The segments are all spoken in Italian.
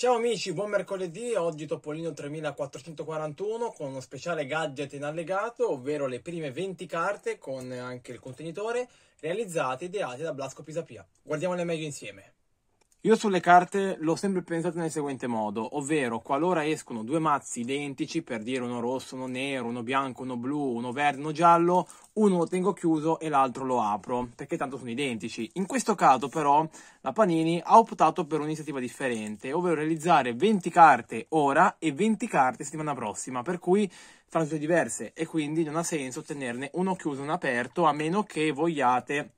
Ciao amici, buon mercoledì, oggi Topolino 3441 con uno speciale gadget in allegato, ovvero le prime 20 carte con anche il contenitore, realizzate e ideate da Blasco Pisapia. Guardiamole meglio insieme. Io sulle carte l'ho sempre pensato nel seguente modo, ovvero qualora escono due mazzi identici, per dire uno rosso, uno nero, uno bianco, uno blu, uno verde, uno giallo, uno lo tengo chiuso e l'altro lo apro, perché tanto sono identici. In questo caso però la Panini ha optato per un'iniziativa differente, ovvero realizzare 20 carte ora e 20 carte settimana prossima, per cui saranno due diverse e quindi non ha senso tenerne uno chiuso e uno aperto, a meno che vogliate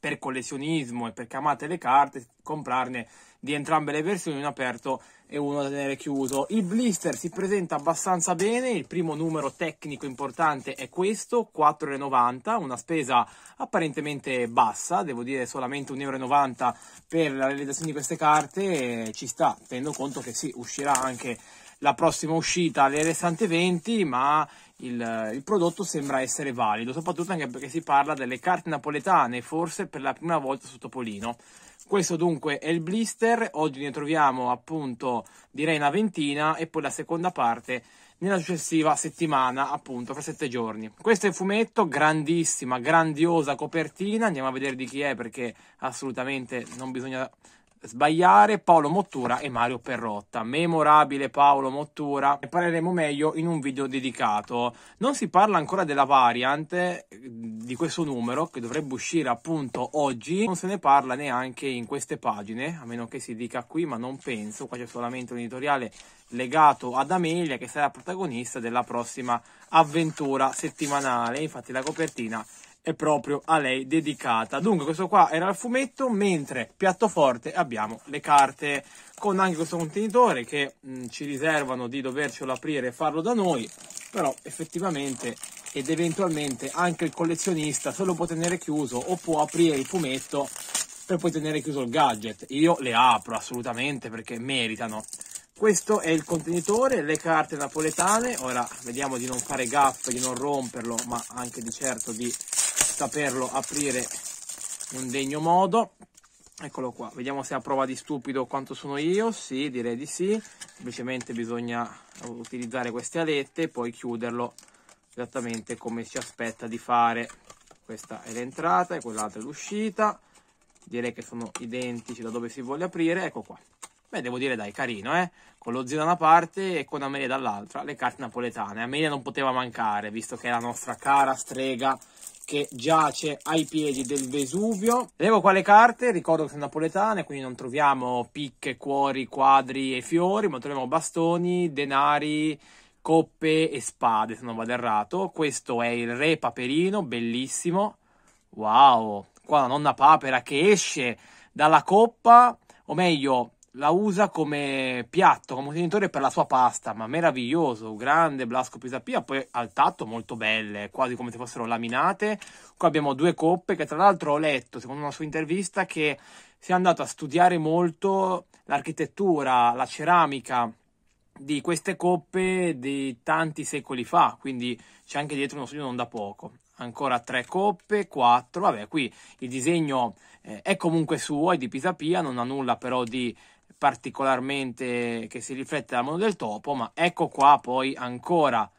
per collezionismo e perché amate le carte, comprarne di entrambe le versioni, un aperto e uno da tenere chiuso. Il blister si presenta abbastanza bene, il primo numero tecnico importante è questo, 4,90, una spesa apparentemente bassa, devo dire solamente 1,90 euro per la realizzazione di queste carte, ci sta, tenendo conto che sì, uscirà anche la prossima uscita alle restanti 20, ma il, eh, il, prodotto sembra essere valido, soprattutto anche perché si parla delle carte napoletane, forse per la prima volta su Topolino. Questo dunque è il blister, oggi ne troviamo appunto direi una ventina e poi la seconda parte nella successiva settimana, appunto fra sette giorni. Questo è il fumetto, grandissima, grandiosa copertina, andiamo a vedere di chi è perché assolutamente non bisogna sbagliare Paolo Mottura e Mario Perrotta. Memorabile Paolo Mottura, ne parleremo meglio in un video dedicato. Non si parla ancora della variant eh, di questo numero che dovrebbe uscire appunto oggi, non se ne parla neanche in queste pagine, a meno che si dica qui, ma non penso, qua c'è solamente un editoriale legato ad Amelia che sarà protagonista della prossima avventura settimanale, infatti la copertina è proprio a lei dedicata. Dunque, questo qua era il fumetto, mentre piatto forte abbiamo le carte con anche questo contenitore che mh, mm, ci riservano di dovercelo aprire e farlo da noi, però effettivamente ed eventualmente anche il collezionista se lo può tenere chiuso o può aprire il fumetto per poi tenere chiuso il gadget. Io le apro assolutamente perché meritano. Questo è il contenitore, le carte napoletane, ora vediamo di non fare gaffe, di non romperlo, ma anche di certo di saperlo aprire in degno modo. Eccolo qua, vediamo se è a prova di stupido quanto sono io, sì, direi di sì, semplicemente bisogna utilizzare queste alette e poi chiuderlo esattamente come si aspetta di fare. Questa è l'entrata e quell'altra è l'uscita, direi che sono identici da dove si vuole aprire, ecco qua. Beh, devo dire dai, carino, eh? Con lo zio da una parte e con Amelia dall'altra, le carte napoletane. Amelia non poteva mancare, visto che è la nostra cara strega che giace ai piedi del Vesuvio. Vedevo qua le carte, ricordo che sono napoletane, quindi non troviamo picche, cuori, quadri e fiori, ma troviamo bastoni, denari, coppe e spade, se non vado errato. Questo è il re paperino, bellissimo. Wow, qua la nonna papera che esce dalla coppa, o meglio la usa come piatto, come contenitore per la sua pasta, ma meraviglioso, grande Blasco Pisapia, poi al tatto molto belle, quasi come se fossero laminate. Qua abbiamo due coppe che tra l'altro ho letto, secondo una sua intervista, che si è andato a studiare molto l'architettura, la ceramica di queste coppe di tanti secoli fa, quindi c'è anche dietro uno studio non da poco ancora tre coppe, quattro, vabbè qui il disegno eh, è comunque suo, è di Pisapia, non ha nulla però di particolarmente che si riflette la mano del topo, ma ecco qua poi ancora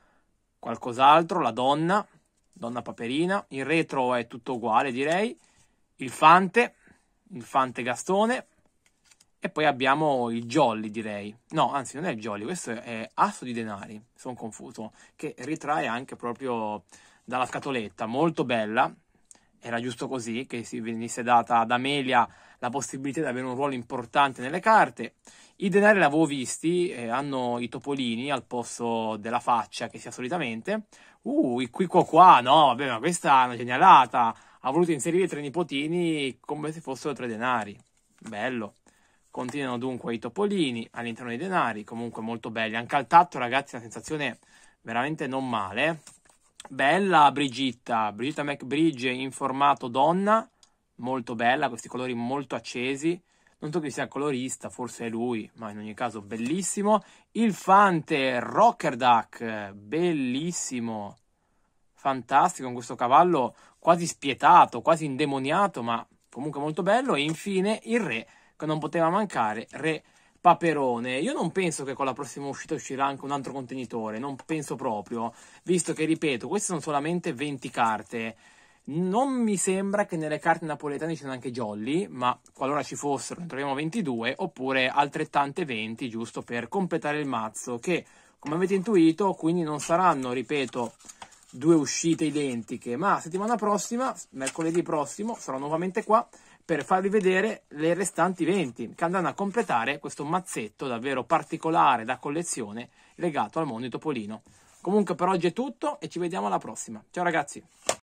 qualcos'altro, la donna, donna paperina, il retro è tutto uguale direi, il fante, il fante gastone, e poi abbiamo il Jolly, direi. No, anzi, non è il Jolly, questo è Asso di Denari. Sono confuso. Che ritrae anche proprio dalla scatoletta. Molto bella era giusto così che si venisse data ad Amelia la possibilità di avere un ruolo importante nelle carte. I denari l'avevo visti, eh, hanno i topolini al posto della faccia che si ha solitamente. Uh, qui qua qua, no, vabbè, ma questa è una genialata. Ha voluto inserire tre nipotini come se fossero tre denari. Bello. Continuano dunque i topolini all'interno dei denari, comunque molto belli. Anche al tatto, ragazzi, la sensazione veramente non male. Bella Brigitta, Brigitta McBridge in formato donna, molto bella, questi colori molto accesi. Non so chi sia colorista, forse è lui, ma in ogni caso bellissimo. Il Fante Rocker Duck, bellissimo, fantastico con questo cavallo quasi spietato, quasi indemoniato, ma comunque molto bello. E infine il re, che non poteva mancare, re Paperone. Io non penso che con la prossima uscita uscirà anche un altro contenitore, non penso proprio, visto che, ripeto, queste sono solamente 20 carte. Non mi sembra che nelle carte napoletane ci siano anche jolly, ma qualora ci fossero ne troviamo 22, oppure altrettante 20, giusto per completare il mazzo, che come avete intuito, quindi non saranno, ripeto, due uscite identiche, ma settimana prossima, mercoledì prossimo, sarò nuovamente qua per farvi vedere le restanti 20 che andranno a completare questo mazzetto davvero particolare da collezione legato al mondo di Topolino. Comunque per oggi è tutto e ci vediamo alla prossima. Ciao ragazzi!